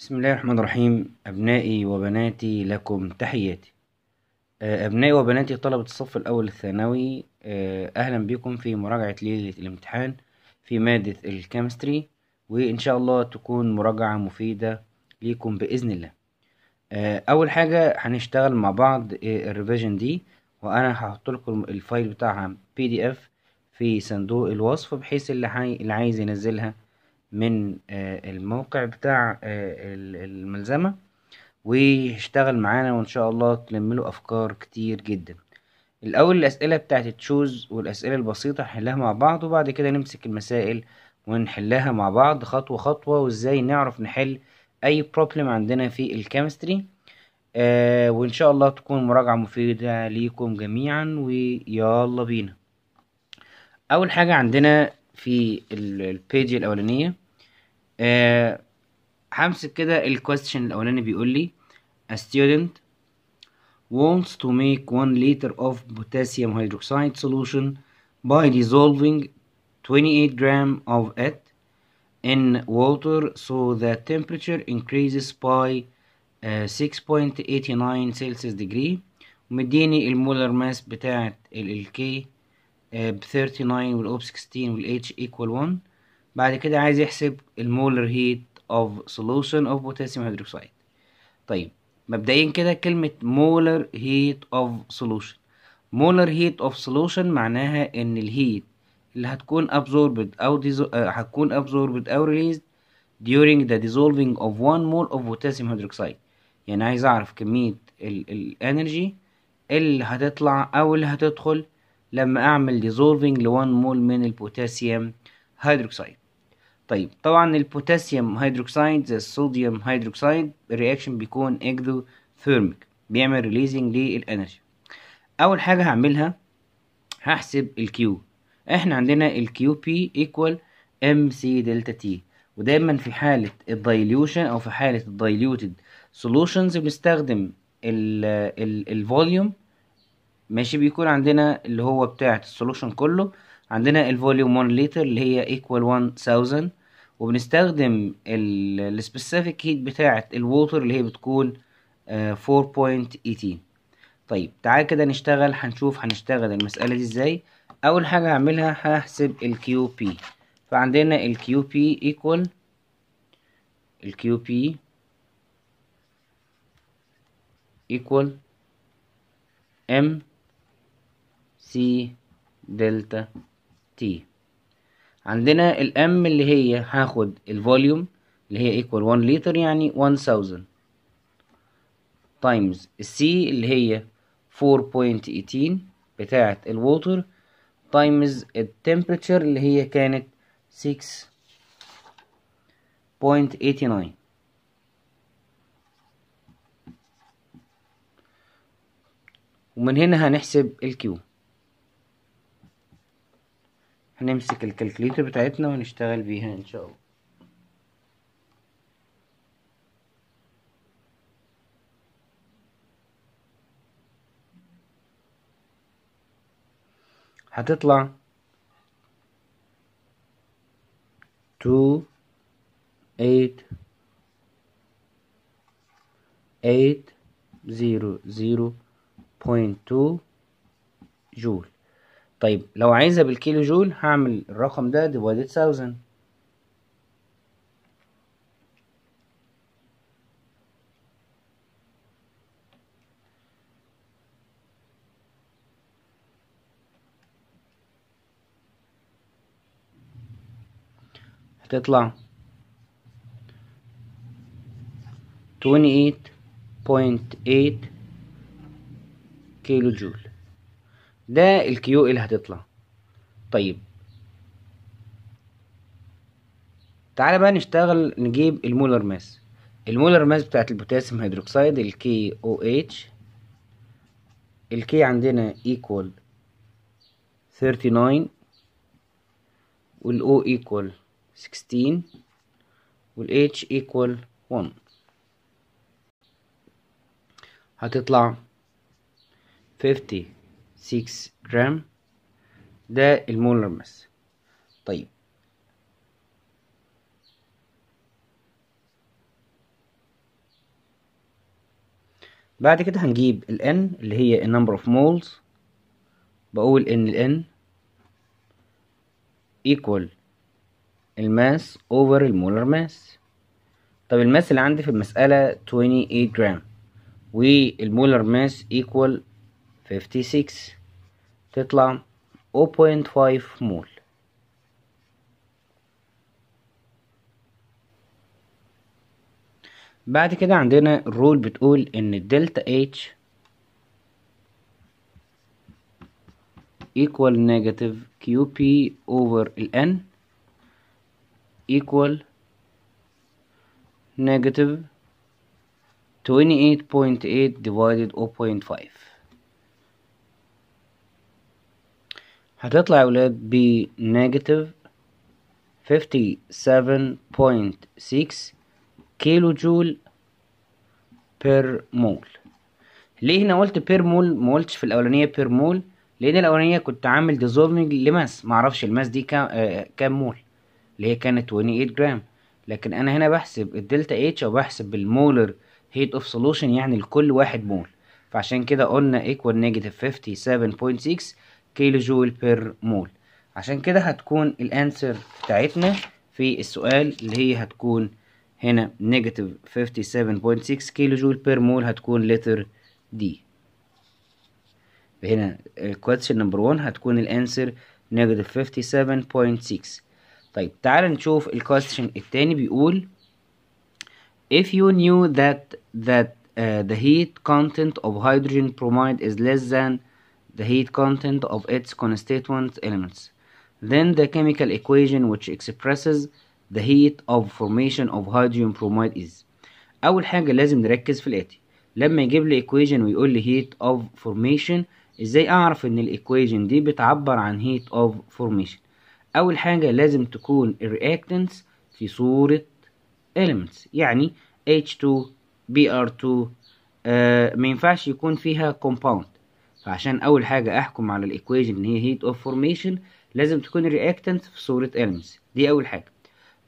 بسم الله الرحمن الرحيم أبنائي وبناتي لكم تحياتي آه، أبنائي وبناتي طلبة الصف الأول الثانوي آه، أهلا بكم في مراجعة ليلة الامتحان في مادة الكيمستري وإن شاء الله تكون مراجعة مفيدة ليكم بإذن الله آه، أول حاجة هنشتغل مع بعض الريفيجن دي وأنا هحط لكم الفايل بتاعها بي دي اف في صندوق الوصف بحيث اللي, اللي عايز ينزلها من آه، الموقع بتاع آه، الملزمة ويشتغل معانا وان شاء الله تلمله افكار كتير جدا الاول الاسئله بتاعت تشوز والاسئله البسيطه نحلها مع بعض وبعد كده نمسك المسائل ونحلها مع بعض خطوه خطوه وازاي نعرف نحل اي بروبلم عندنا في الكيمستري آه وان شاء الله تكون مراجعه مفيده ليكم جميعا ويلا بينا اول حاجه عندنا في البيج الاولانيه همسك كده الكويستشن الاولاني بيقول لي a student wants to make 1 liter of potassium hydroxide solution by dissolving 28 gram of it in water so the temperature increases by uh, 6.89 celsius degree مديني المولر ماس بتاعت ال LK ب 39 وال OP 16 وال H equal 1 بعد كده عايز يحسب المولر هيت of solution of potassium hydroxide طيب مبدئيا كده كلمة مولر هيت of solution مولر هيت of solution معناها ان الهيت اللي هتكون absorbed او آه، هتكون absorbed او released during the dissolving of one mole of potassium hydroxide يعني عايز اعرف كمية الانرجي اللي هتطلع او اللي هتدخل لما اعمل dissolving one mole من البوتاسيوم هيدروكسيد طيب طبعا البوتاسيوم هيدروكسيد زي الصوديوم هيدروكسيد الرياكشن بيكون اكزوثيرميك بيعمل ريليزنج للانرجي اول حاجه هعملها هحسب الكيو احنا عندنا الكيو بي ايكوال ام سي دلتا تي ودايما في حاله الدايليوشن او في حاله الدايليوتد سولوشنز بنستخدم الفوليوم ماشي بيكون عندنا اللي هو بتاعه السولوشن كله عندنا الفوليوم 1 لتر اللي هي ايكوال 1000 وبنستخدم السبيسيفيك هيت بتاعة الووتر اللي هي بتكون 4.18 آه، طيب تعال كده نشتغل هنشوف هنشتغل المسألة دي ازاي اول حاجة هعملها هحسب الكيو بي فعندنا الكيو بي ايكوال الكيو بي ايكوال ام سي دلتا تي عندنا الام اللي هي هاخد الفوليوم اللي هي equal 1 لتر يعني 1000 تايمز السي اللي هي 4.18 بتاعة الووتر تايمز التمبريتشر اللي هي كانت 6.89 ومن هنا هنحسب الكيو هنمسك الكالكليتر بتاعتنا ونشتغل بيها ان شاء الله هتطلع تو ايت ايت زيرو زيرو point تو جول طيب لو عايزها بالكيلو جول هعمل الرقم ده divided 1000 هتطلع 28.8 كيلو جول ده الكيو اللي هتطلع طيب تعالى بقى نشتغل نجيب المولر ماس المولر ماس بتاعت البوتاسيوم هيدروكسيد الكي او اتش الكي عندنا ايكوال 39 والاو ايكوال 16 والاتش ايكوال 1 هتطلع 50 6 جرام ده المولر ماس طيب بعد كده هنجيب ال N اللي هي number of moles بقول ان ال N equal الماس over المولر ماس طب الماس اللي عندي في المسألة 28 جرام والمولر ماس equal 56 تطلع 0.5 مول بعد كده عندنا الرول بتقول ان الدلتا اتش equal negative QP over الN equal negative 28.8 divided 0.5 هتطلع يا ولاد ب نيجاتيف 57.6 كيلو جول بير مول ليه هنا قلت بير مول ما قلتش في الاولانيه بير مول لان الاولانيه كنت عامل ديزولفنج لماس معرفش الماس دي آه، كام كام مول اللي هي كانت 28 جرام لكن انا هنا بحسب الدلتا اتش او بحسب المولر هيت اوف سولوشن يعني لكل واحد مول فعشان كده قلنا ايكوال نيجاتيف 57.6 كيلو جول بير مول عشان كده هتكون الانسر بتاعتنا في السؤال اللي هي هتكون هنا نيجاتيف 57.6 كيلو جول بير مول هتكون لتر دي هنا الكويتشن نمبر 1 هتكون الانسر نيجاتيف 57.6 طيب تعال نشوف الكويستشن الثاني بيقول if you knew that that uh, the heat content of hydrogen bromide is less than the heat content of its constituent elements. Then the chemical equation which expresses the heat of formation of hydrogen bromide is أول حاجة لازم نركز في الآتي لما يجيب لي equation ويقول لي heat of formation ازاي أعرف إن equation دي بتعبر عن heat of formation أول حاجة لازم تكون reactants في صورة elements يعني H2 BR2 آه مينفعش يكون فيها compound فعشان اول حاجة احكم على الايكويشن ان هي هيت اوف فورميشن لازم تكون الرياكتنت في صورة المس دي اول حاجة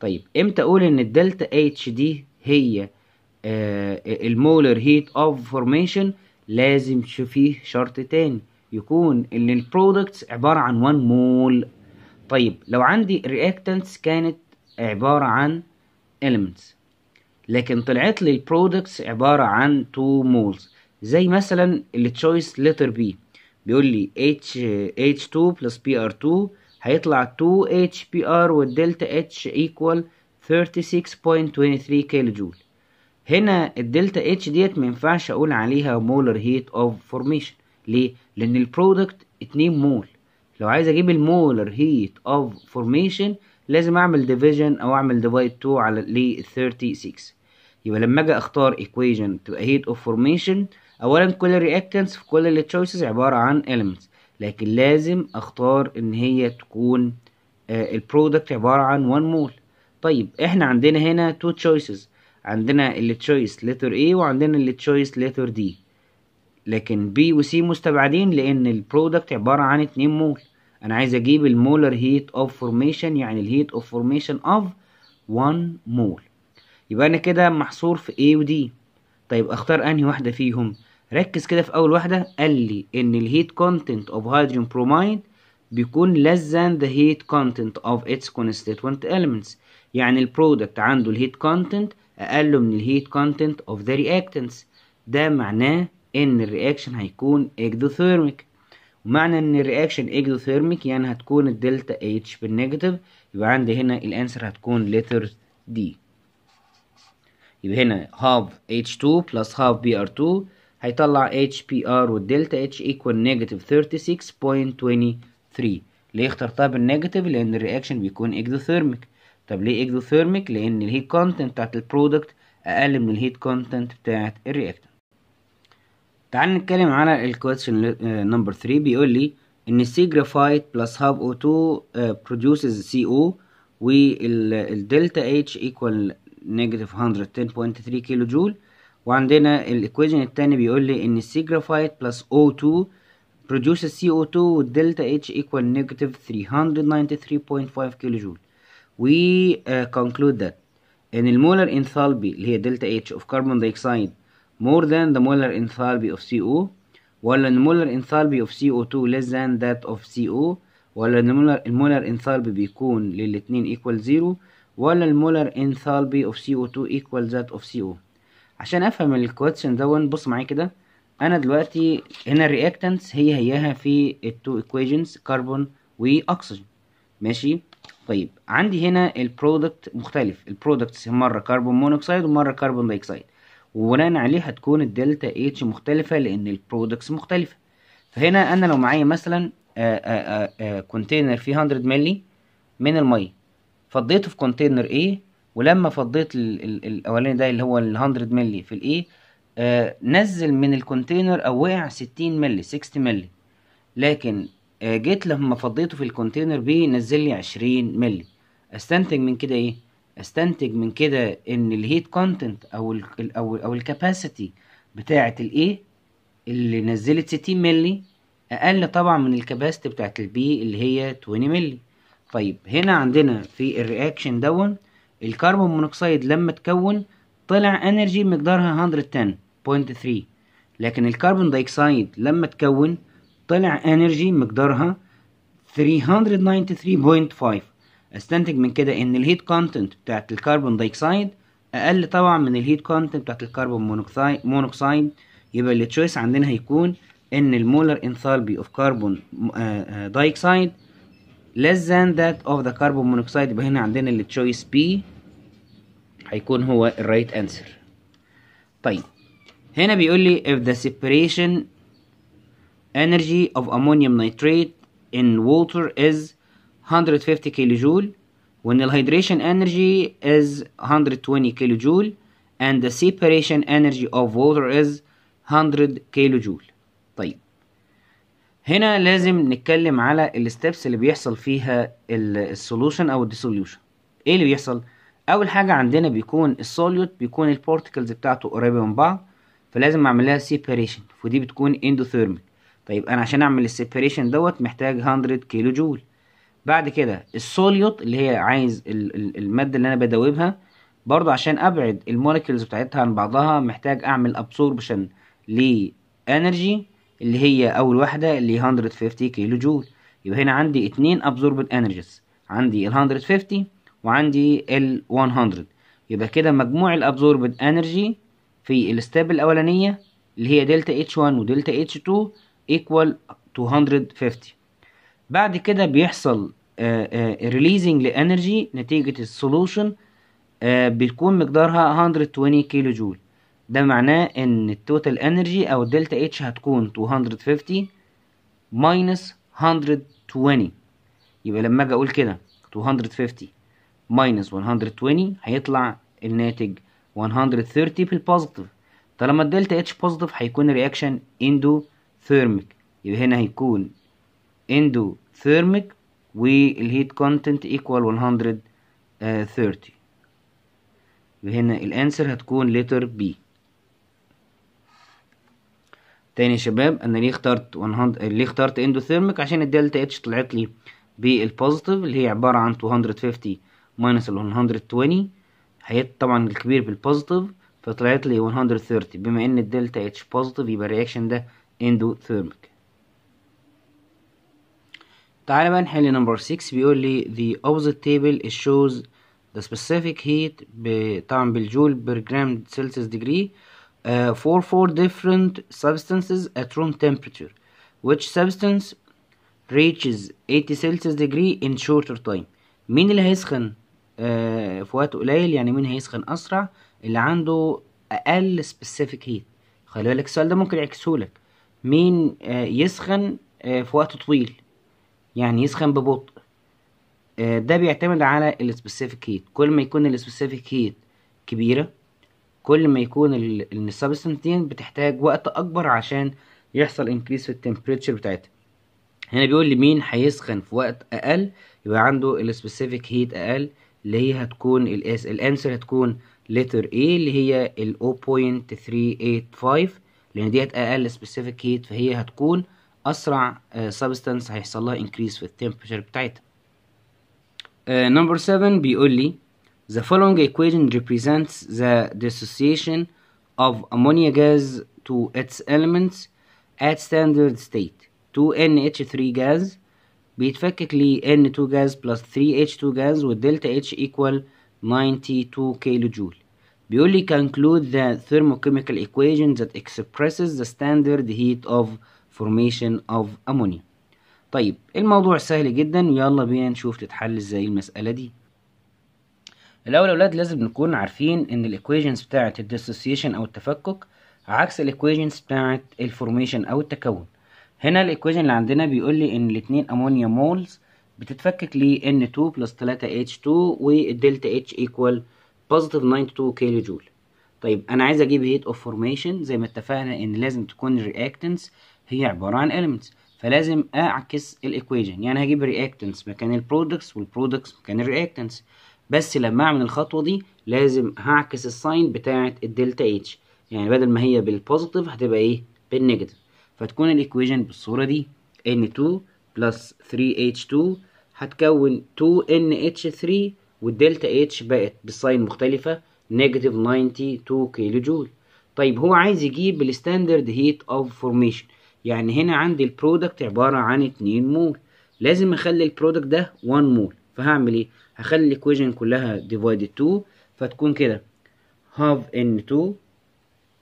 طيب امتى اقول ان الدلتا اتش دي هي آه المولر هيت اوف فورميشن لازم فيه شرط تاني يكون ان البرودكتس عبارة عن 1 مول طيب لو عندي الرياكتنتس كانت عبارة عن elements لكن طلعت لي البرودكتس عبارة عن 2 مولز زي مثلا التشويس لتر بي بيقول لي اتش اتش 2 بلس بي ار 2 هيطلع 2 اتش بي ار والدلتا اتش ايكوال 36.23 كيلو جول هنا الدلتا اتش ديت ما ينفعش اقول عليها مولر هيت اوف فورميشن ليه لان البرودكت 2 مول لو عايز اجيب المولر هيت اوف فورميشن لازم اعمل ديفيجن او اعمل ديفايد 2 على ل 36 يبقى لما اجي اختار ايكويشن تبقى هيت اوف فورميشن اولا كل الرياكتنس في كل التشويسز عباره عن elements لكن لازم اختار ان هي تكون آه، البرودكت عباره عن one مول طيب احنا عندنا هنا تو choices عندنا اللي تشويس لتر A وعندنا اللي تشويس لتر D لكن B و C مستبعدين لان البرودكت عبارة عن اتنين مول انا عايز اجيب المولر هيت اوف فورميشن يعني الهيت اوف فورميشن اوف 1 مول يبقى انا كده محصور في A و D طيب اختار انهي واحدة فيهم ركز كده في اول واحده قال لي ان الهيت كونتنت اوف هيدروجين برومايد بيكون less than the heat content of its constituent elements يعني البرودكت عنده الهيت كونتنت اقل من الهيت كونتنت اوف ذا رياكتنتس ده معناه ان الرياكشن هيكون اكزوثيرميك ومعنى ان الرياكشن اكزوثيرميك يعني هتكون الدلتا اتش بالنيجاتيف يبقى عندي هنا الانسر هتكون لتر دي يبقى هنا هاف اتش 2 بلس هاف بي ار 2 هيطلع HPR والدلتا H equal negative 36.23 ليه اخترتها بالنيجاتيف لأن الرياكشن بيكون اكزوثيرميك طب ليه اكزوثيرميك لأن الهيت كونتنت بتاعت البرودكت أقل من الهيت كونتنت بتاعت الرياكتن تعال نتكلم على الكويشن نمبر 3 بيقول لي ان السي جرافايت بلس هاب او 2 produces سي او والدلتا اتش ايكوال نيجاتيف 110.3 كيلو جول وعندنا الايكويشن التاني بيقول لي ان C graphite plus O2 produces CO2 delta H equal negative 393.5 كيلو جول. We uh, conclude that ان المولر enthalpy اللي هي دلتا H of carbon dioxide more than the molar enthalpy of CO ولا ان molar enthalpy of CO2 less than that of CO ولا ان المولر enthalpy بيكون للاتنين equal zero ولا المولر enthalpy of CO2 equal that of CO عشان افهم الكوتشن ده بص معايا كده انا دلوقتي هنا الرياكتنس هي هياها في التو ايكويشنز كربون واكسجين ماشي طيب عندي هنا البرودكت مختلف البرودكتس مره كربون مونوكسيد ومره كربون دايكسيد وبناء عليه هتكون الدلتا اتش مختلفه لان البرودكتس مختلفه فهنا انا لو معايا مثلا كونتينر آه، آه، آه، فيه 100 مللي من الميه فضيته في كونتينر ايه ولما فضيت الاولاني ده اللي هو ال 100 مللي في الاي e، آه نزل من الكونتينر او وقع 60 مللي 60 مللي لكن آه جيت لما فضيته في الكونتينر بي نزل لي 20 مللي استنتج من كده ايه استنتج من كده ان الهيت كونتنت او الـ او الـ او الكاباسيتي بتاعه الاي e اللي نزلت 60 مللي اقل طبعا من الكاباسيتي بتاعه البي اللي هي 20 مللي طيب هنا عندنا في الرياكشن دون الكربون مونوكسيد لما اتكون طلع انرجي مقدارها 110.3 لكن الكربون دايكسايد لما اتكون طلع انرجي مقدارها 393.5 استنتج من كده ان الهيت كونتنت بتاعت الكربون دايكسايد اقل طبعا من الهيت كونتنت بتاعت الكربون مونوكسيد يبقى التشويس عندنا هيكون ان المولر انثالبي اوف كربون دايكسايد less than that of the carbon monoxide يبقى هنا عندنا اللي choice B هيكون هو الرايت right answer طيب هنا بيقول لي if the separation energy of ammonium nitrate in water is 150 kilo when the hydration energy is 120 kilo and the separation energy of water is 100 kilo joule طيب هنا لازم نتكلم على الستبس اللي بيحصل فيها السولوشن او الديسولوشن ايه اللي بيحصل اول حاجه عندنا بيكون السوليوت بيكون البارتكلز بتاعته قريبه من بعض فلازم اعمل لها سيبريشن ودي بتكون اندوثيرميك طيب انا عشان اعمل السيبريشن دوت محتاج 100 كيلو جول بعد كده السوليوت اللي هي عايز الماده اللي انا بدوبها برضه عشان ابعد المولكيولز بتاعتها عن بعضها محتاج اعمل ابسوربشن لانرجي اللي هي أول واحدة اللي 150 كيلو جول يبقى هنا عندي اتنين absorbed energies عندي ال 150 وعندي ال 100 يبقى كده مجموع الابزوربد انرجي في الستاب الاولانيه اللي هي دلتا اتش 1 ودلتا اتش 2 ايكوال 250 بعد كده بيحصل ريليزنج آه، آه، لانرجي نتيجه السولوشن آه، بتكون مقدارها 120 كيلو جول ده معناه ان التوتال انرجي او الدلتا اتش هتكون 250 ماينس 120 يبقى لما اجي اقول كده 250 ماينس 120 هيطلع الناتج 130 بالبوزيتيف طالما الدلتا اتش بوزيتيف هيكون الرياكشن اندو ثيرميك يبقى هنا هيكون اندو ثيرميك والهيت كونتنت ايكوال 130 وهنا الانسر هتكون لتر بي تاني يا شباب انا ليه اخترت 100 ليه اخترت اندوثيرميك عشان الدلتا اتش طلعت لي بالبوزيتيف اللي هي عباره عن 250 ماينس ال 120 هيت طبعا الكبير بالبوزيتيف فطلعت لي 130 بما ان الدلتا اتش بوزيتيف يبقى الرياكشن ده اندوثيرميك تعالى بقى نحل نمبر 6 بيقول لي the opposite table shows the specific heat طبعا بالجول per جرام celsius degree آه، for four different substances at room temperature which substance reaches 80 celsius degree in shorter time مين اللي هيسخن uh, في وقت قليل يعني مين هيسخن اسرع اللي عنده اقل specific heat خلي بالك السؤال ده ممكن يعكسهولك مين uh, يسخن uh, في وقت طويل يعني يسخن ببطء ده بيعتمد على السبيسيفيك هيت كل ما يكون السبيسيفيك هيت كبيره كل ما يكون السبستنتين بتحتاج وقت اكبر عشان يحصل انكريس في التمبريتشر بتاعتها هنا بيقول لي مين هيسخن في وقت اقل يبقى عنده السبيسيفيك هيت اقل اللي هي هتكون الاس الانسر هتكون لتر A اللي هي ال 0.385 لان ديت اقل سبيسيفيك هيت فهي هتكون اسرع سبستانس آه، هيحصل لها انكريس في التمبريتشر بتاعتها نمبر آه، 7 بيقول لي The following equation represents the dissociation of ammonia gas to its elements at standard state 2NH3 gas بيتفكك n N2 gas plus 3H2 gas delta H equal 92 كيلو جول بيقول conclude the thermochemical equation that expresses the standard heat of formation of ammonia طيب الموضوع سهل جدا يلا بينا نشوف تتحل ازاي المسألة دي الاول يا اولاد لازم نكون عارفين ان الايكويشنز بتاعه الديسوسيشن او التفكك عكس الايكويشنز بتاعه الفورميشن او التكون هنا الايكويشن اللي عندنا بيقول لي ان الاثنين امونيا مولز بتتفكك ل N2 بلس 3 H2 والدلتا H ايكوال بوزيتيف 92 كيلو جول طيب انا عايز اجيب هيت اوف فورميشن زي ما اتفقنا ان لازم تكون الرياكتنس هي عباره عن elements فلازم اعكس الايكويشن يعني هجيب الرياكتنس مكان البرودكتس والبرودكتس مكان الرياكتنس بس لما اعمل الخطوه دي لازم هعكس الساين بتاعه الدلتا اتش يعني بدل ما هي بالبوزيتيف هتبقى ايه بالنيجاتيف فتكون الايكويشن بالصوره دي n2 بلس 3h2 هتكون 2nh3 والدلتا اتش بقت بالساين مختلفه نيجاتيف 92 كيلو جول طيب هو عايز يجيب الستاندرد هيت اوف فورميشن يعني هنا عندي البرودكت عباره عن 2 مول لازم اخلي البرودكت ده 1 مول فهعمل ايه هخلي الايكويشن كلها ديفايد 2 فتكون كده هاف ان 2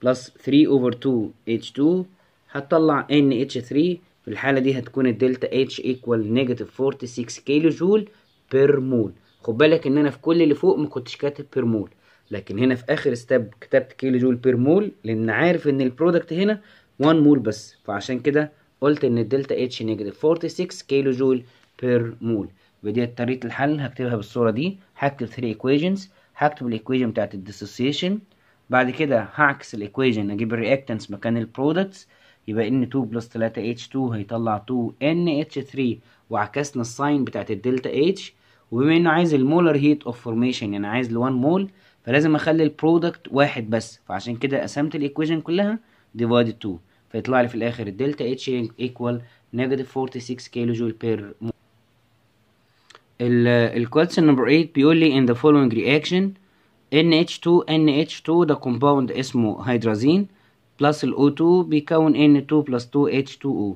بلس 3 اوفر 2 اتش 2 هتطلع ان اتش 3 في الحالة دي هتكون الدلتا اتش ايكوال نيجاتيف 46 كيلو جول بير مول خد بالك ان انا في كل اللي فوق ما كنتش كاتب بير مول لكن هنا في اخر ستاب كتبت كيلو جول بير مول لان عارف ان البرودكت هنا 1 مول بس فعشان كده قلت ان الدلتا اتش نيجاتيف 46 كيلو جول بير مول بديت طريقة الحل هكتبها بالصورة دي هكتب 3 equations هكتب الايكويجن بتاعت الديسوسيشن بعد كده هعكس الايكويجن اجيب الرياكتنس مكان البرودكتس يبقي إن N2 بلس 3 H2 هيطلع 2 NH3 وعكسنا الساين بتاعت الدلتا H وبما انه عايز المولر هيت اوف فورميشن يعني عايز ل 1 مول فلازم اخلي البرودكت واحد بس فعشان كده قسمت الايكويجن كلها ديفايد 2 فيطلع لي في الاخر الدلتا H equal نيجاتيف 46 كيلو جول بير مول ال question number 8 بيقول لي in the following reaction NH2 NH2 ده compound اسمه هيدرازين plus ال O2 بيكون N2 plus 2 H2O و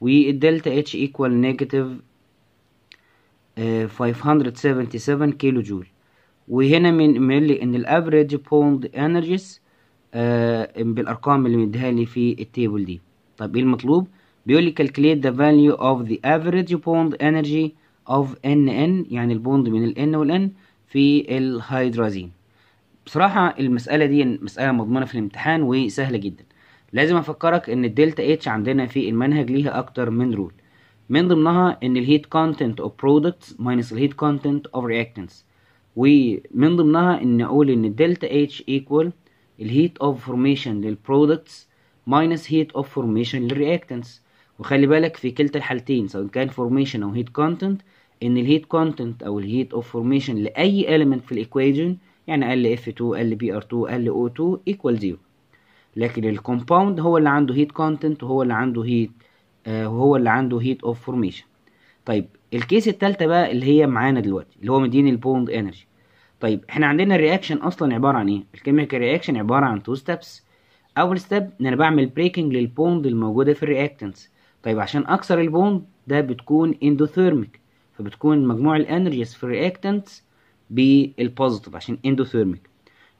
والدلتا H equal negative uh, 577 كيلو جول وهنا من لي ان الافريج بوند انرجيز بالارقام اللي مديها لي في التيبل دي طب ايه المطلوب بيقول لي calculate the value of the average bond energy of NN يعني البوند من الN والN في الهيدرازين بصراحة المسألة دي مسألة مضمونة في الامتحان وسهلة جدا لازم افكرك ان الدلتا اتش عندنا في المنهج ليها اكتر من رول من ضمنها ان الهيت كونتنت اوف برودكتس ماينس الهيت كونتنت اوف رياكتنتس ومن ضمنها ان اقول ان الدلتا اتش ايكوال الهيت اوف فورميشن للبرودكتس ماينس هيت اوف فورميشن للرياكتنتس وخلي بالك في كلتا الحالتين سواء كان فورميشن او هيت كونتنت ان الهيت كونتنت او الهيت اوف فورميشن لاي element في الايكويجن يعني ال اف 2 ال ار 2 ال او 2 ايكوال 0 لكن الكومباوند هو اللي عنده هيت كونتنت وهو اللي عنده هيت آه، وهو اللي عنده هيت اوف فورميشن طيب الكيس الثالثه بقى اللي هي معانا دلوقتي اللي هو مديني البوند انرجي طيب احنا عندنا الرياكشن اصلا عبارة عن ايه الكيميكال رياكشن عبارة عن تو ستيبس اول ستيب ان انا بعمل بريكنج للبوند الموجودة في الرياكتنتس طيب عشان اكسر البوند ده بتكون اندوثيرميك فبتكون مجموع الانرجيز في الرياكتنتس بالبوزيتيف عشان اندوثيرميك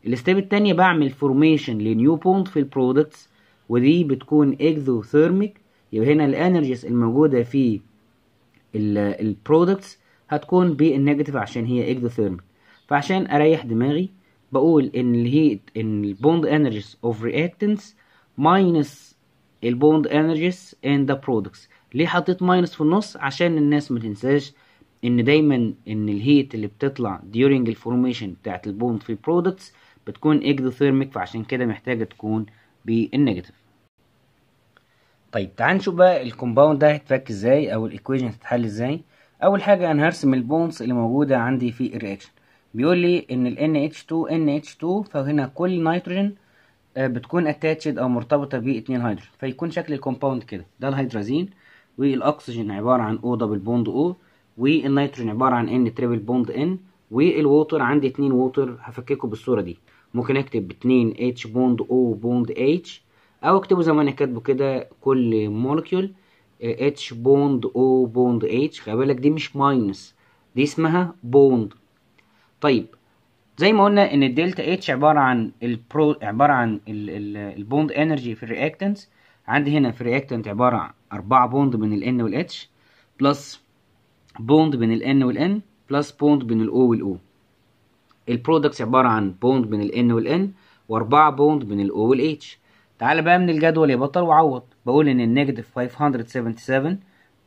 الاستيب التانية بعمل فورميشن لنيو بوند في البرودكتس ودي بتكون اكزوثيرميك يبقى هنا الانرجيز الموجودة في البرودكتس هتكون بالنيجاتيف عشان هي اكزوثيرميك فعشان اريح دماغي بقول ان الهيت ان البوند انرجيز اوف رياكتنتس ماينس البوند انرجيز اند ذا برودكتس ليه حطيت ماينس في النص عشان الناس ما تنساش ان دايما ان الهيت اللي بتطلع during الفورميشن بتاعت البوند في برودكتس بتكون اكزوثيرميك فعشان كده محتاجه تكون بالنيجاتيف طيب تعال نشوف بقى الكومباوند ده هيتفك ازاي او الايكويشن هتتحل ازاي اول حاجه انا هرسم البونز اللي موجوده عندي في الرياكشن بيقول لي ان ال NH2 NH2 فهنا كل نيتروجين آه، بتكون اتاتشد او مرتبطه 2 هيدروجين فيكون شكل الكومباوند كده ده الهيدرازين والاكسجين عباره عن او دبل بوند او والنيتروجين عباره عن ان تريبل بوند ان والووتر عندي اتنين ووتر هفككه بالصوره دي ممكن اكتب اتنين اتش بوند او بوند اتش او اكتبه زي ما انا كاتبه كده كل مولكيول اتش بوند او بوند اتش خلي بالك دي مش ماينس دي اسمها بوند طيب زي ما قلنا ان الدلتا اتش عباره عن البرو عباره عن البوند انرجي في الرياكتنتس عندي هنا في الرياكتنت عباره عن 4 بوند من ال N وال H بلس بوند بين N وال N بلس بوند بين O وال O البرودكت عباره عن بوند بين N وال N واربعه بوند بين O وال H تعالى بقى من الجدول يا بطل وعوض بقول ان النيجاتيف 577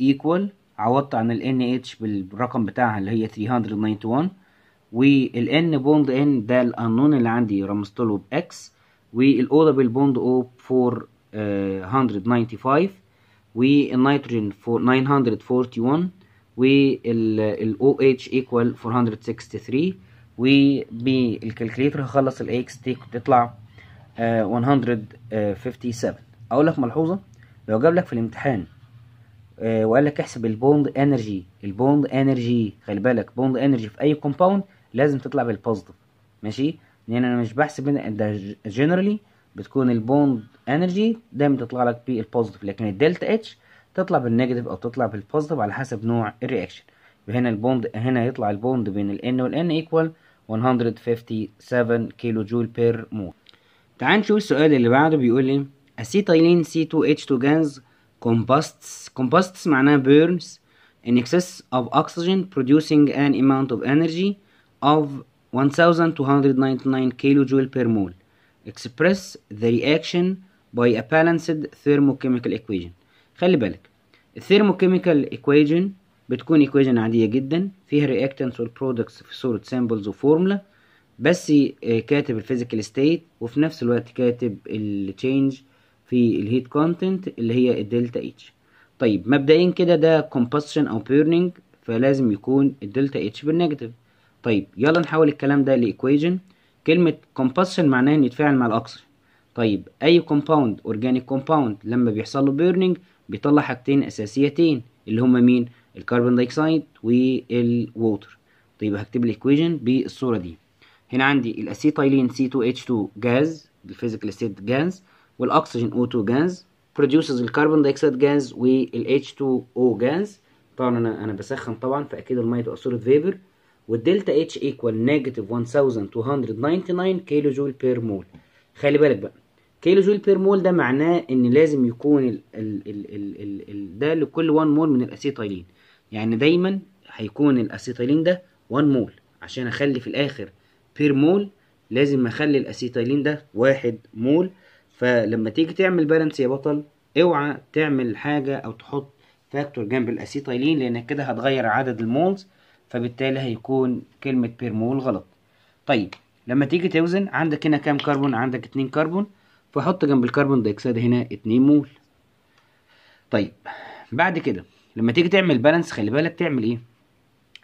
ايكوال عوضت عن ال NH بالرقم بتاعها اللي هي 391 N بوند N ده الانون اللي عندي رمزت له باكس والاو دبل بوند او 495 والنيتروجين 941 وال OH equal 463 وبالكالكليتر هخلص الاكس تطلع 157 آه، اقول لك ملحوظه لو جاب لك في الامتحان آه، وقال لك احسب البوند انرجي البوند انرجي خلي بالك بوند انرجي في اي كومباوند لازم تطلع بالبوزيتيف ماشي لان انا مش بحسب ده جنرالي بتكون البوند انرجي دايما تطلع لك بالبوزيتيف لكن الدلتا اتش تطلع بالنيجاتيف او تطلع بالبوزيتيف على حسب نوع الرياكشن يبقى هنا البوند هنا يطلع البوند بين ال N وال N equal 157 كيلو جول بير مول تعال نشوف السؤال اللي بعده بيقول لي acetylene C2H2 gas combusts combusts معناها burns in excess of oxygen producing an amount of energy of 1299 كيلو جول بير مول express the reaction by a balanced thermochemical equation خلي بالك الثيرموكيميكال ايكويجن بتكون ايكويجن عادية جدا فيها رياكتنس والبرودكتس في صورة سامبلز وفورمولا بس آه، كاتب الفيزيكال ستيت وفي نفس الوقت كاتب التشينج في الهيت كونتنت اللي هي الدلتا اتش طيب مبدئيا كده ده كومبوستشن او بيرنينج فلازم يكون الدلتا اتش بالنيجاتيف طيب يلا نحول الكلام ده لايكويجن كلمة كومبوستشن معناها ان يتفاعل مع الاكسجين طيب اي كومباوند اورجانيك كومباوند لما بيحصل له بيرنينج بيطلع حاجتين اساسيتين اللي هما مين الكربون دايكسايد والووتر طيب هكتب الايكويجن بالصوره دي هنا عندي الاسيتايلين سي 2 اتش 2 جاز الفيزيكال ستيت جاز والاكسجين O2 جاز produces الكربون دايكسايد جاز والاتش 2 o جاز طبعا انا انا بسخن طبعا فاكيد الميه تبقى صوره فيبر والدلتا اتش ايكوال نيجاتيف 1299 كيلو جول بير مول خلي بالك بقى كيلو جول بير مول ده معناه ان لازم يكون ال ال ال ال ال ال ده لكل 1 مول من الاسيتايلين يعني دايما هيكون الاسيتايلين ده 1 مول عشان اخلي في الاخر بير مول لازم اخلي الاسيتايلين ده 1 مول فلما تيجي تعمل بالانس يا بطل اوعى تعمل حاجه او تحط فاكتور جنب الاسيتايلين لانك كده هتغير عدد المولز فبالتالي هيكون كلمه بير مول غلط طيب لما تيجي توزن عندك هنا كام كربون عندك اتنين كربون فحط جنب الكربون دايوكسيد هنا 2 مول طيب بعد كده لما تيجي تعمل بالانس خلي بالك تعمل ايه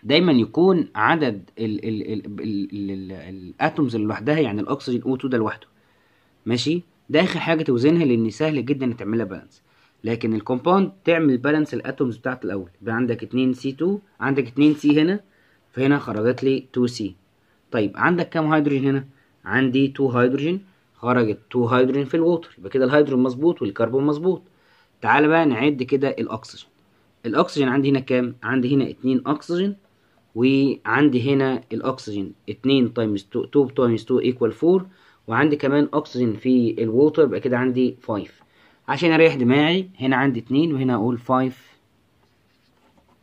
دايما يكون عدد ال ال ال ال ال الاتومز اللي لوحدها يعني الاكسجين او 2 ده لوحده ماشي ده اخر حاجه توزنها لان سهل جدا تعملها بالانس لكن الكومباوند تعمل بالانس الاتومز بتاعت الاول يبقى عندك 2 سي 2 عندك 2 سي هنا فهنا خرجت لي 2 سي طيب عندك كام هيدروجين هنا عندي 2 هيدروجين خرجت 2 هيدروجين في الووتر يبقى كده الهيدروجين مظبوط والكربون مظبوط تعال بقى نعد كده الاكسجين الاكسجين عندي هنا كام عندي هنا 2 اكسجين وعندي هنا الاكسجين 2 تايمز 2 تايمز 2 ايكوال 4 وعندي كمان اكسجين في الووتر يبقى كده عندي 5 عشان اريح دماغي هنا عندي 2 وهنا اقول 5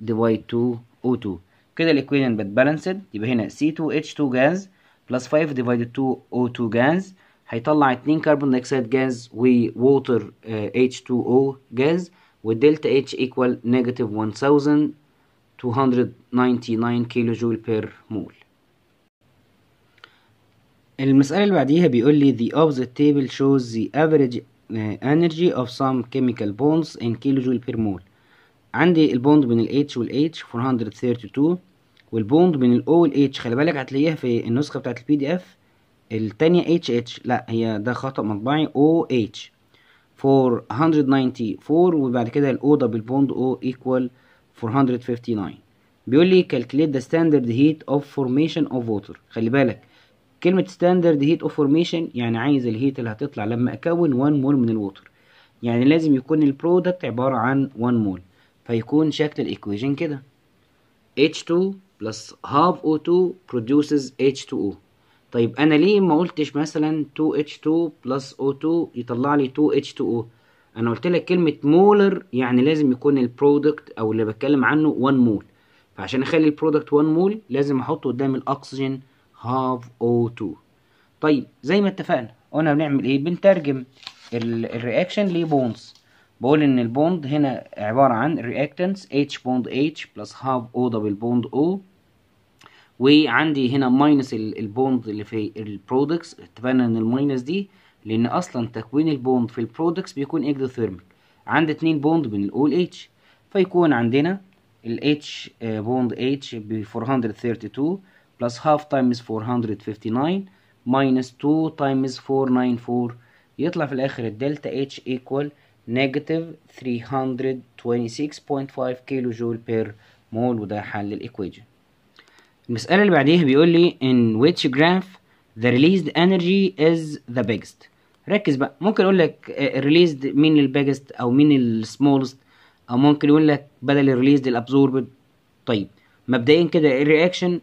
ديفايد 2 او 2 كده الايكويشن بتبالانسد يبقى هنا C2H2 جاز بلس 5 ديفايد 2 O2 جاز هيطلع اتنين كربون دايوكسيد جاز ووتر H2O جاز والدلتا H equal negative 1299 كيلو جول بير مول المسألة اللي بعديها بيقول لي the opposite table shows the average آه، energy of some chemical bonds in kilojoule per mole عندي البوند بين ال H وال H 432 والبوند بين ال O وال H خلي بالك هتلاقيها في النسخة بتاعت البي دي اف التانية اتش اتش لا هي ده خطأ مطبعي او اتش for فور وبعد كده الاو دبل بوند او equal 459 بيقول لي كالكليت ذا ستاندرد هيت اوف فورميشن اوف ووتر خلي بالك كلمة ستاندرد هيت اوف فورميشن يعني عايز الهيت اللي هتطلع لما أكون 1 مول من الووتر يعني لازم يكون البرودكت عبارة عن 1 مول فيكون شكل الإيكويشن كده H2 plus half O2 produces H2O طيب انا ليه ما قلتش مثلا 2H2 بلس O2 يطلع لي 2H2O انا قلت لك كلمه مولر يعني لازم يكون البرودكت او اللي بتكلم عنه 1 مول فعشان اخلي البرودكت 1 مول لازم احطه قدام الاكسجين هاف O2 طيب زي ما اتفقنا قلنا بنعمل ايه بنترجم الرياكشن لبونز بقول ان البوند هنا عباره عن رياكتنس H بوند H بلس هاف O دبل بوند O وعندي هنا ماينس البوند اللي في البرودكتس اتفقنا ان الماينس دي لان اصلا تكوين البوند في البرودكتس بيكون اكزوثيرمال عند اتنين بوند من الاول اتش فيكون عندنا الاتش بوند اتش ب 432 بلس هاف تايمز 459 ماينس 2 تايمز 494 يطلع في الاخر الدلتا اتش ايكوال نيجاتيف 326.5 كيلو جول بير مول وده حل الايكويجن المسألة اللي بعديها بيقول لي in which graph the released energy is the biggest ركز بقى ممكن اقول لك آه، released مين البيجست او مين السمولست او ممكن يقول لك بدل الريليزد الابزوربد طيب مبدئيا كده إيه الرياكشن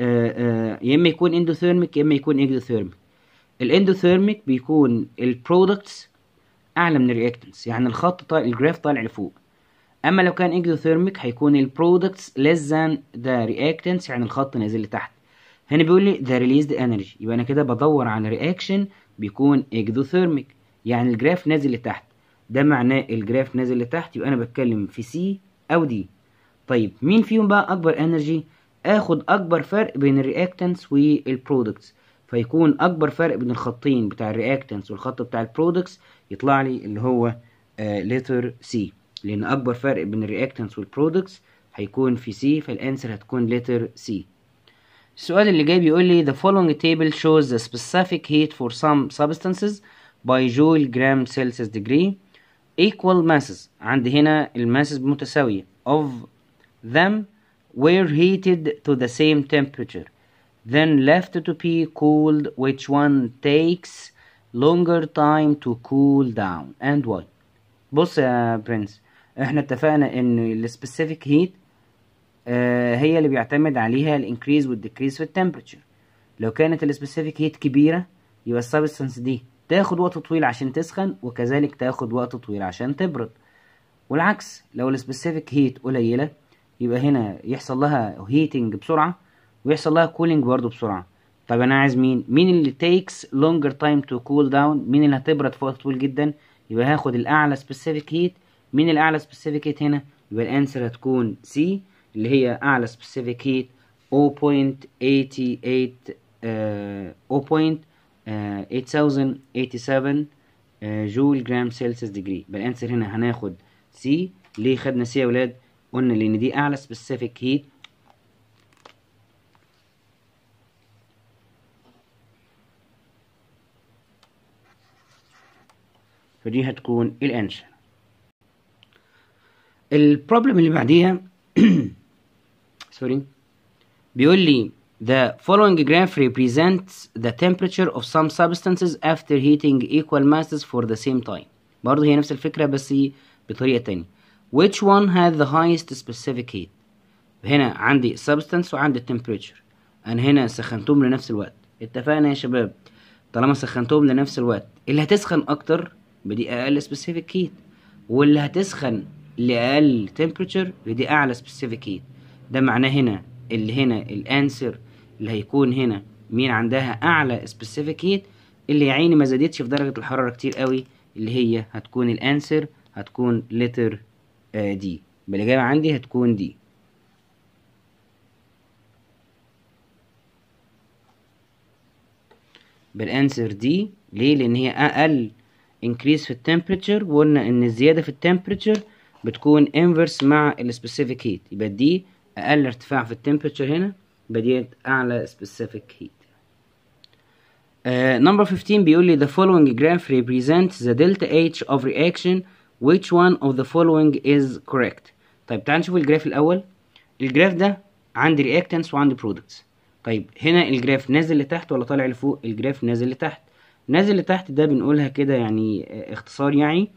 آه، آه، يا اما يكون اندوثيرميك يا اما يكون اكزوثيرميك الاندوثيرميك بيكون البرودكتس اعلى من الرياكتنس يعني الخط طالع الجراف طالع لفوق اما لو كان اكزوثيرميك هيكون البرودكتس less than the reactants يعني الخط نازل لتحت هنا بيقول لي the released energy يبقى انا كده بدور على رياكشن بيكون اكزوثيرميك يعني الجراف نازل لتحت ده معناه الجراف نازل لتحت يبقى انا بتكلم في سي او دي طيب مين فيهم بقى اكبر انرجي اخد اكبر فرق بين الرياكتنس والبرودكتس فيكون اكبر فرق بين الخطين بتاع الرياكتنس والخط بتاع البرودكتس يطلع لي اللي هو لتر آه، سي لأن أكبر فرق بين الرياكتنس والبرودكتس هيكون في سي فالأنسر هتكون لتر سي السؤال اللي جاي بيقول لي the following table shows the specific heat for some substances by joule gram celsius degree equal masses عند هنا الماسس متساوية of them were heated to the same temperature then left to be cooled which one takes longer time to cool down and why بص يا برنس احنا اتفقنا ان السبيسيفيك هيت آه، هي اللي بيعتمد عليها الانكريز والديكريز في التمبرتشر لو كانت السبيسيفيك هيت كبيره يبقى السبستانس دي تاخد وقت طويل عشان تسخن وكذلك تاخد وقت طويل عشان تبرد والعكس لو السبيسيفيك هيت قليله يبقى هنا يحصل لها هيتنج بسرعه ويحصل لها كولينج برضه بسرعه طب انا عايز مين مين اللي تيكس لونجر تايم تو كول داون مين اللي هتبرد في وقت طويل جدا يبقى هاخد الاعلى سبيسيفيك هيت مين الاعلى سبيسيفيك هيت هنا يبقى الانسر هتكون سي اللي هي اعلى سبيسيفيك هيت 0.88 آه 0.8087 آه جول جرام سيلسيوس ديجري يبقى الانسر هنا هناخد سي ليه خدنا سي يا ولاد قلنا لان دي اعلى سبيسيفيك هيت فدي هتكون الانسر البروبلم اللي بعديها سوري بيقول لي The following graph represents the temperature of some substances after heating equal masses for the same time. برضه هي نفس الفكرة بس بطريقة تانية. Which one has the highest specific heat? هنا عندي substance وعندي temperature. أنا هنا سخنتهم لنفس الوقت. اتفقنا يا شباب طالما سخنتهم لنفس الوقت اللي هتسخن أكتر بدي أقل specific heat واللي هتسخن لاقل تمبرتشر ودي اعلى سبيسيفيك هيت ده معناه هنا اللي هنا الانسر اللي هيكون هنا مين عندها اعلى سبيسيفيك هيت اللي يا عيني ما زادتش في درجه الحراره كتير قوي اللي هي هتكون الانسر هتكون لتر آه دي بالاجابه عندي هتكون دي بالانسر دي ليه لان هي اقل انكريس في التمبرتشر وقلنا ان الزياده في التمبرتشر بتكون انفرس مع السبيسيفيك هيت يبقى دي اقل ارتفاع في التمبرتشر هنا يبقى دي اعلى سبيسيفيك هيت نمبر 15 بيقول لي the following graph represents the delta H of reaction which one of the following is correct طيب تعال نشوف الجراف الاول الجراف ده عندي رياكتنس وعندي برودكتس طيب هنا الجراف نازل لتحت ولا طالع لفوق الجراف نازل لتحت نازل لتحت ده بنقولها كده يعني آه، اختصار يعني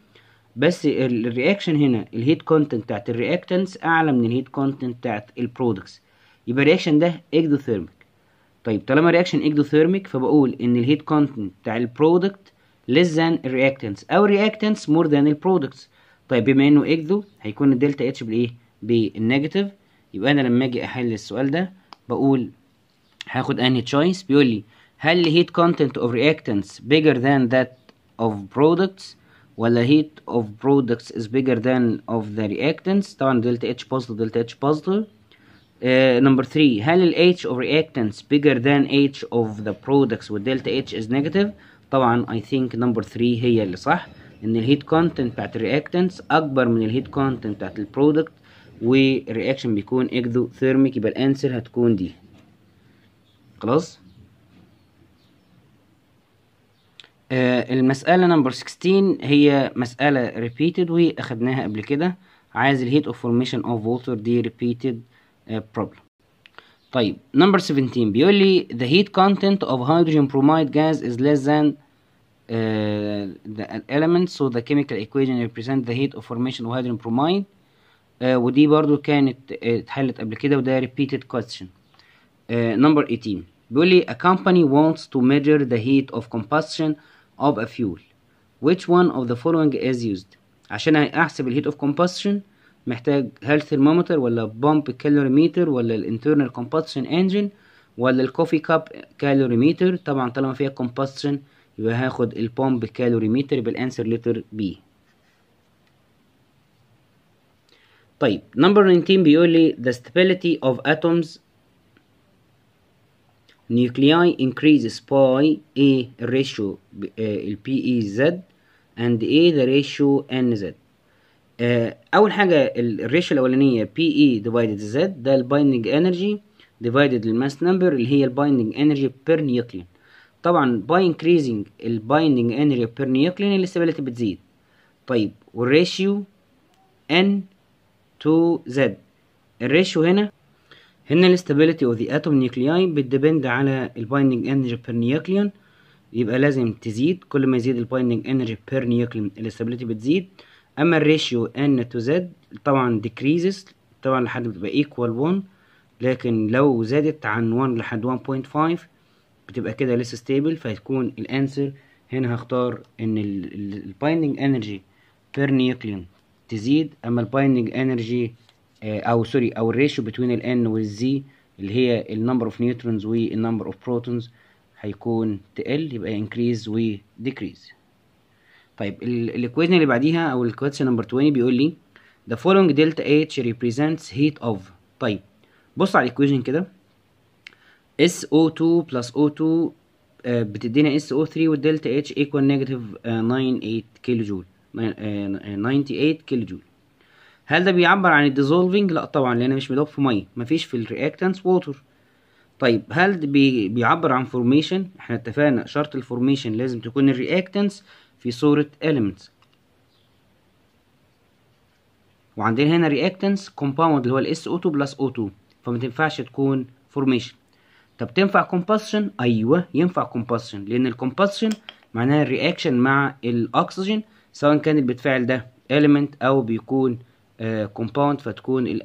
بس الرياكشن هنا الهيت كونتنت بتاعت الرياكتنس اعلى من الهيت كونتنت بتاعت البرودكتس يبقى الرياكشن ده اكدوثيرميك طيب طالما رياكشن اكدوثيرميك فبقول ان الهيت كونتنت بتاع البرودكت less than الرياكتنس او الرياكتنس more than البرودكتس طيب بما انه اكدو هيكون الدلتا اتش بالايه بالنيجاتيف يبقى انا لما اجي احل السؤال ده بقول هاخد انهي تشويس بيقول لي هل الهيت كونتنت اوف رياكتنس bigger than that of products ولا heat of products is bigger than of the reactants طبعا دلتا اتش بوزيتيف دلتا اتش بوزيتيف نمبر 3 هل ال H of reactants bigger than H of the products والدلتا H is negative طبعا I think number 3 هي اللي صح ان heat content بتاعت reactants اكبر من heat content بتاعت و والرياكشن بيكون اكزوثيرميك يبقى الانسر هتكون دي خلاص المسألة نمبر 16 هي مسألة repeated واخدناها قبل كده عايز الهيت of formation of water دي repeated problem طيب نمبر 17 بيقول لي the heat content of hydrogen bromide gas is less than uh, the element so the chemical equation represent the heat of formation of hydrogen bromide uh, ودي برضو كانت اتحلت قبل كده وده repeated question uh, number 18 بيقول لي a company wants to measure the heat of combustion of a fuel which one of the following is used عشان أحسب الهيت اوف combustion محتاج هل thermometer ولا بامب كالوريميتر ولا الانترنال combustion engine ولا الكوفي كاب كالوريميتر طبعا طالما فيها combustion يبقى هاخد البامب كالوريميتر بالانسر لتر بي طيب نمبر 19 بيقول لي the stability of atoms nuclei increases by A ratio eh, PEZ and A the ratio NZ eh, أول حاجة الريشيو الأولانية PE divided Z ده البايندنج انرجي divided الماس نمبر اللي هي البايندنج انرجي بير نيوكلين طبعا باي increasing البايندنج انرجي بير نيوكلين الاستابيليتي بتزيد طيب والريشيو N to Z الريشيو هنا هنا الاستابيليتي اوف ذا اتوم نيوكلياي بتديبند على البايندنج انرجي بير نيوكليون يبقى لازم تزيد كل ما يزيد البايندنج انرجي بير نيوكليون الاستابيليتي بتزيد اما الريشيو ان تو زد طبعا decreases طبعا لحد ما تبقى ايكوال 1 لكن لو زادت عن 1 لحد 1.5 بتبقى كده لسه ستيبل فهتكون الانسر هنا هختار ان البايندنج انرجي بير نيوكليون تزيد اما البايندنج انرجي آه، او سوري او الريشيو بتوين الان والزي اللي هي النمبر اوف نيوترونز والنمبر اوف بروتونز هيكون تقل يبقى انكريز وديكريز طيب الكويشن اللي بعديها او الكويشن نمبر 20 بيقول لي the following delta H represents heat of طيب بص على equation كده SO2 plus O2 آه، بتدينا SO3 والدلتا H equal negative 98 كيلو جول 98 كيلو جول هل ده بيعبر عن الديزولفينج لا طبعا لان مش مضاف في ميه مفيش في الرياكتانس ووتر طيب هل بي بيعبر عن فورميشن احنا اتفقنا شرط الفورميشن لازم تكون الرياكتانس في صوره elements وعندنا هنا رياكتانس كومباوند اللي هو الاس او 2 بلس او 2 فما تنفعش تكون فورميشن طب تنفع كومباستشن ايوه ينفع كومباستشن لان الكومباستشن معناها الرياكشن مع الاكسجين سواء كانت بتفعل ده element او بيكون كومباوند آه، فتكون